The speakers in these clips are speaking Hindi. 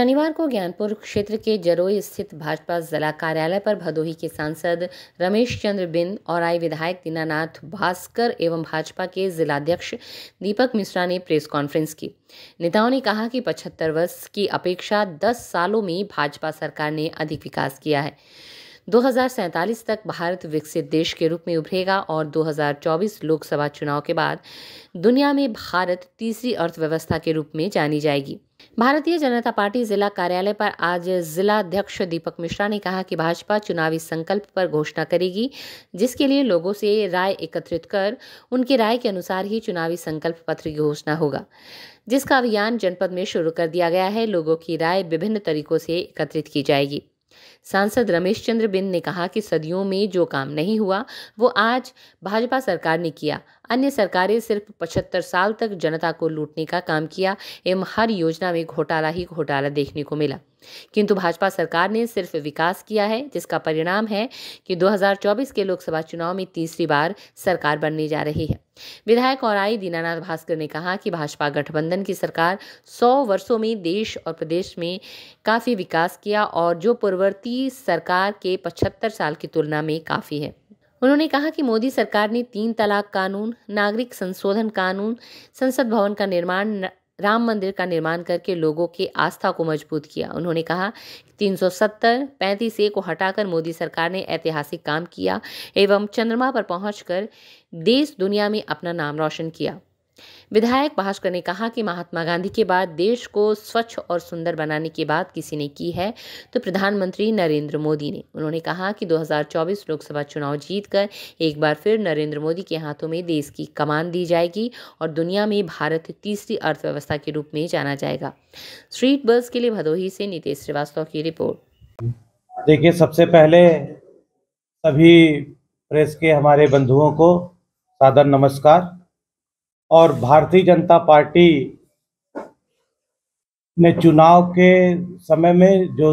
शनिवार को ज्ञानपुर क्षेत्र के जरोई स्थित भाजपा जिला कार्यालय पर भदोही के सांसद रमेश चंद्र बिंद और आई विधायक दीनानाथ भास्कर एवं भाजपा के जिलाध्यक्ष दीपक मिश्रा ने प्रेस कॉन्फ्रेंस की नेताओं ने कहा कि पचहत्तर वर्ष की अपेक्षा दस सालों में भाजपा सरकार ने अधिक विकास किया है दो तक भारत विकसित देश के रूप में उभरेगा और 2024 लोकसभा चुनाव के बाद दुनिया में भारत तीसरी अर्थव्यवस्था के रूप में जानी जाएगी भारतीय जनता पार्टी जिला कार्यालय पर आज जिला अध्यक्ष दीपक मिश्रा ने कहा कि भाजपा चुनावी संकल्प पर घोषणा करेगी जिसके लिए लोगों से राय एकत्रित कर उनकी राय के अनुसार ही चुनावी संकल्प पत्र की घोषणा होगा जिसका अभियान जनपद में शुरू कर दिया गया है लोगों की राय विभिन्न तरीकों से एकत्रित की जाएगी सांसद रमेश चंद्र बिंद ने कहा कि सदियों में जो काम नहीं हुआ वो आज भाजपा सरकार ने किया अन्य सरकारें सिर्फ पचहत्तर साल तक जनता को लूटने का काम किया एवं हर योजना में घोटाला ही घोटाला देखने को मिला किंतु भाजपा सरकार ने सिर्फ विकास किया है जिसका परिणाम है कि 2024 के लोकसभा चुनाव में तीसरी बार सरकार बनने जा रही है विधायक और आई दीनानाथ भास्कर ने कहा कि भाजपा गठबंधन की सरकार 100 वर्षों में देश और प्रदेश में काफ़ी विकास किया और जो पूर्ववर्ती की सरकार के 75 साल की तुलना में काफ़ी है उन्होंने कहा कि मोदी सरकार ने तीन तलाक कानून नागरिक संशोधन कानून संसद भवन का निर्माण राम मंदिर का निर्माण करके लोगों के आस्था को मजबूत किया उन्होंने कहा तीन सौ सत्तर पैंतीस ए को हटाकर मोदी सरकार ने ऐतिहासिक काम किया एवं चंद्रमा पर पहुंचकर देश दुनिया में अपना नाम रोशन किया विधायक भास्कर ने कहा कि महात्मा गांधी के बाद देश को स्वच्छ और सुंदर बनाने की बात किसी ने की है तो प्रधानमंत्री नरेंद्र मोदी ने उन्होंने कहा कि 2024 लोकसभा चुनाव जीतकर एक बार फिर नरेंद्र मोदी के हाथों में देश की कमान दी जाएगी और दुनिया में भारत तीसरी अर्थव्यवस्था के रूप में जाना जाएगा स्ट्रीट बस के लिए भदोही से नितेश श्रीवास्तव की रिपोर्ट देखिए सबसे पहले सभी प्रेस के हमारे बंधुओं को सादर नमस्कार और भारतीय जनता पार्टी ने चुनाव के समय में जो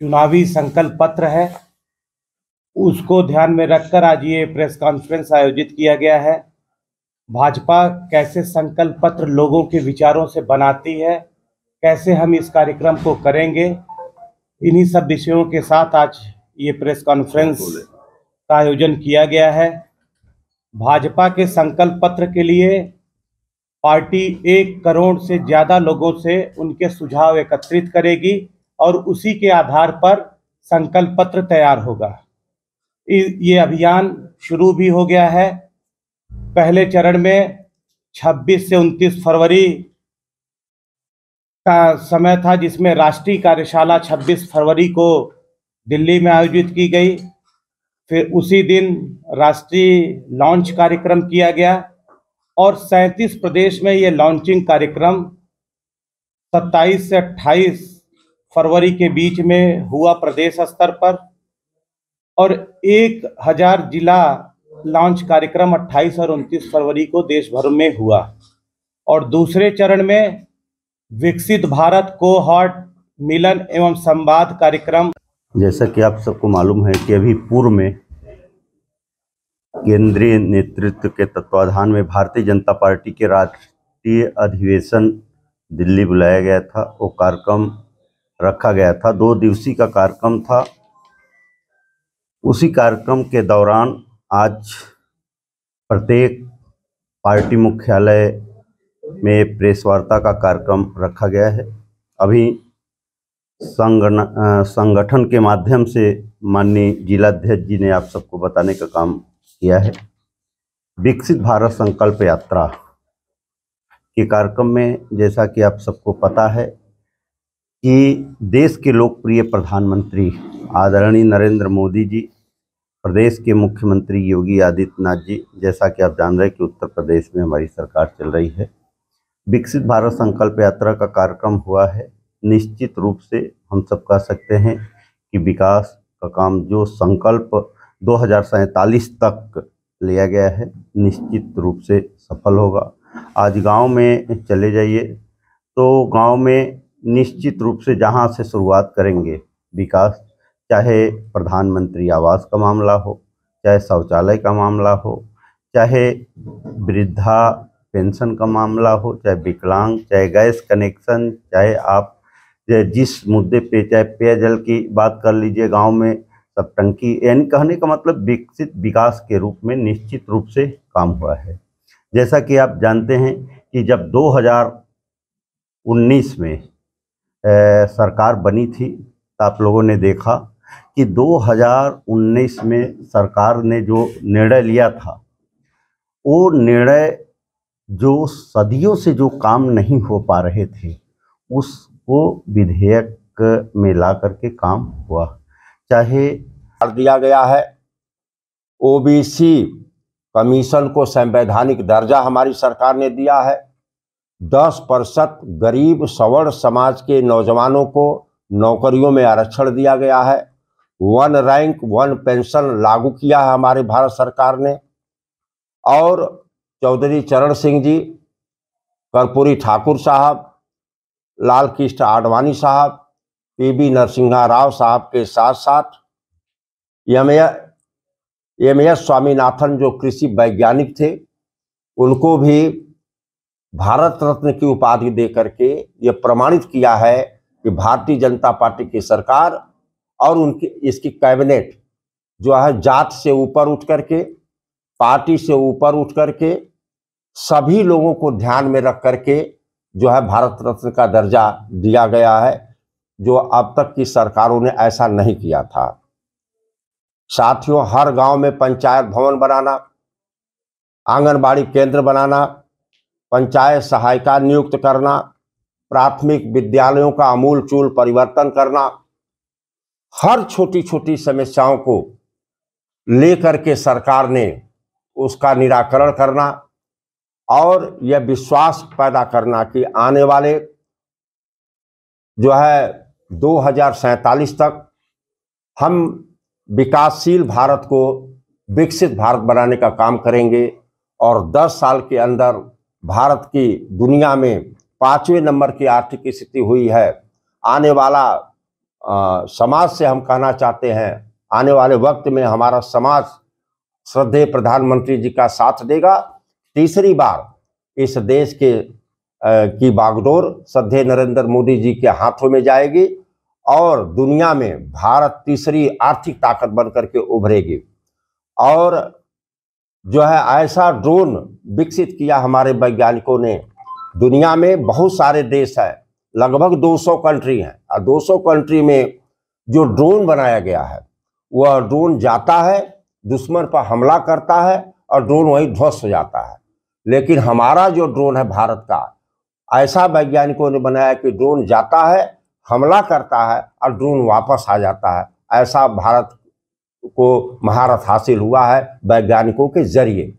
चुनावी संकल्प पत्र है उसको ध्यान में रखकर आज ये प्रेस कॉन्फ्रेंस आयोजित किया गया है भाजपा कैसे संकल्प पत्र लोगों के विचारों से बनाती है कैसे हम इस कार्यक्रम को करेंगे इन्हीं सब विषयों के साथ आज ये प्रेस कॉन्फ्रेंस का आयोजन किया गया है भाजपा के संकल्प पत्र के लिए पार्टी एक करोड़ से ज़्यादा लोगों से उनके सुझाव एकत्रित करेगी और उसी के आधार पर संकल्प पत्र तैयार होगा ये अभियान शुरू भी हो गया है पहले चरण में 26 से 29 फरवरी का समय था जिसमें राष्ट्रीय कार्यशाला 26 फरवरी को दिल्ली में आयोजित की गई फिर उसी दिन राष्ट्रीय लॉन्च कार्यक्रम किया गया और 37 प्रदेश में ये लॉन्चिंग कार्यक्रम 27 से 28 फरवरी के बीच में हुआ प्रदेश स्तर पर और एक हजार जिला लॉन्च कार्यक्रम 28 और 29 फरवरी को देश भर में हुआ और दूसरे चरण में विकसित भारत को हॉट मिलन एवं संवाद कार्यक्रम जैसा कि आप सबको मालूम है कि अभी पूर्व में केंद्रीय नेतृत्व के तत्वाधान में भारतीय जनता पार्टी के राष्ट्रीय अधिवेशन दिल्ली बुलाया गया था वो कार्यक्रम रखा गया था दो दिवसीय का कार्यक्रम था उसी कार्यक्रम के दौरान आज प्रत्येक पार्टी मुख्यालय में प्रेस वार्ता का कार्यक्रम रखा गया है अभी संगठन के माध्यम से माननीय जिलाध्यक्ष जी ने आप सबको बताने का काम किया है विकसित भारत संकल्प यात्रा के कार्यक्रम में जैसा कि आप सबको पता है कि देश के लोकप्रिय प्रधानमंत्री आदरणीय नरेंद्र मोदी जी प्रदेश के मुख्यमंत्री योगी आदित्यनाथ जी जैसा कि आप जान रहे हैं कि उत्तर प्रदेश में हमारी सरकार चल रही है विकसित भारत संकल्प यात्रा का कार्यक्रम हुआ है निश्चित रूप से हम सब कह सकते हैं कि विकास का काम जो संकल्प दो तक लिया गया है निश्चित रूप से सफल होगा आज गांव में चले जाइए तो गांव में निश्चित रूप से जहां से शुरुआत करेंगे विकास चाहे प्रधानमंत्री आवास का मामला हो चाहे शौचालय का मामला हो चाहे वृद्धा पेंशन का मामला हो चाहे विकलांग चाहे गैस कनेक्शन चाहे आप जिस मुद्दे पे चाहे पेयजल की बात कर लीजिए गांव में टंकी यानी कहने का मतलब विकसित विकास के रूप में निश्चित रूप से काम हुआ है जैसा कि आप जानते हैं कि जब 2019 में ए, सरकार बनी थी तो आप लोगों ने देखा कि 2019 में सरकार ने जो निर्णय लिया था वो निर्णय जो सदियों से जो काम नहीं हो पा रहे थे उसको विधेयक में ला करके काम हुआ चाहे कर दिया गया है ओबीसी कमीशन को संवैधानिक दर्जा हमारी सरकार ने दिया है दस प्रतिशत गरीब सवर्ण समाज के नौजवानों को नौकरियों में आरक्षण दिया गया है वन रैंक वन पेंशन लागू किया है हमारे भारत सरकार ने और चौधरी चरण सिंह जी कर्पूरी ठाकुर साहब लाल कृष्ण आडवाणी साहब पी बी नरसिंहा राव साहब के साथ साथ एम एस स्वामीनाथन जो कृषि वैज्ञानिक थे उनको भी भारत रत्न की उपाधि दे करके ये प्रमाणित किया है कि भारतीय जनता पार्टी की सरकार और उनकी इसकी कैबिनेट जो है जात से ऊपर उठ करके पार्टी से ऊपर उठ करके सभी लोगों को ध्यान में रख करके जो है भारत रत्न का दर्जा दिया गया है जो अब तक की सरकारों ने ऐसा नहीं किया था साथियों हर गांव में पंचायत भवन बनाना आंगनबाड़ी केंद्र बनाना पंचायत सहायिका नियुक्त करना प्राथमिक विद्यालयों का अमूल चूल परिवर्तन करना हर छोटी छोटी समस्याओं को लेकर के सरकार ने उसका निराकरण करना और यह विश्वास पैदा करना कि आने वाले जो है दो तक हम विकासशील भारत को विकसित भारत बनाने का काम करेंगे और 10 साल के अंदर भारत की दुनिया में पाँचवें नंबर की आर्थिक स्थिति हुई है आने वाला आ, समाज से हम कहना चाहते हैं आने वाले वक्त में हमारा समाज श्रद्धेय प्रधानमंत्री जी का साथ देगा तीसरी बार इस देश के की बागडोर सध्य नरेंद्र मोदी जी के हाथों में जाएगी और दुनिया में भारत तीसरी आर्थिक ताकत बनकर के उभरेगी और जो है ऐसा ड्रोन विकसित किया हमारे वैज्ञानिकों ने दुनिया में बहुत सारे देश हैं लगभग 200 कंट्री हैं और 200 कंट्री में जो ड्रोन बनाया गया है वह ड्रोन जाता है दुश्मन पर हमला करता है और ड्रोन वहीं ध्वस्त हो जाता है लेकिन हमारा जो ड्रोन है भारत का ऐसा वैज्ञानिकों ने बनाया कि ड्रोन जाता है हमला करता है और ड्रोन वापस आ जाता है ऐसा भारत को महारत हासिल हुआ है वैज्ञानिकों के जरिए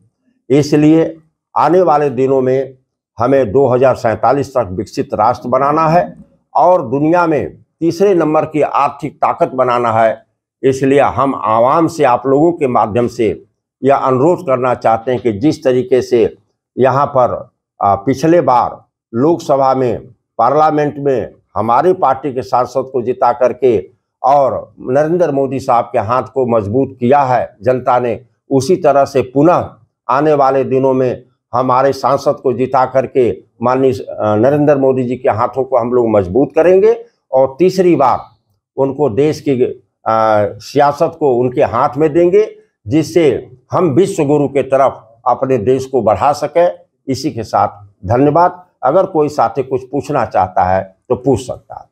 इसलिए आने वाले दिनों में हमें दो तक विकसित राष्ट्र बनाना है और दुनिया में तीसरे नंबर की आर्थिक ताकत बनाना है इसलिए हम आवाम से आप लोगों के माध्यम से यह अनुरोध करना चाहते हैं कि जिस तरीके से यहाँ पर पिछले बार लोकसभा में पार्लियामेंट में हमारे पार्टी के सांसद को जिता करके और नरेंद्र मोदी साहब के हाथ को मजबूत किया है जनता ने उसी तरह से पुनः आने वाले दिनों में हमारे सांसद को जिता करके माननीय नरेंद्र मोदी जी के हाथों को हम लोग मजबूत करेंगे और तीसरी बार उनको देश की सियासत को उनके हाथ में देंगे जिससे हम विश्व गुरु के तरफ अपने देश को बढ़ा सकें इसी के साथ धन्यवाद अगर कोई साथी कुछ पूछना चाहता है तो पूछ सकता है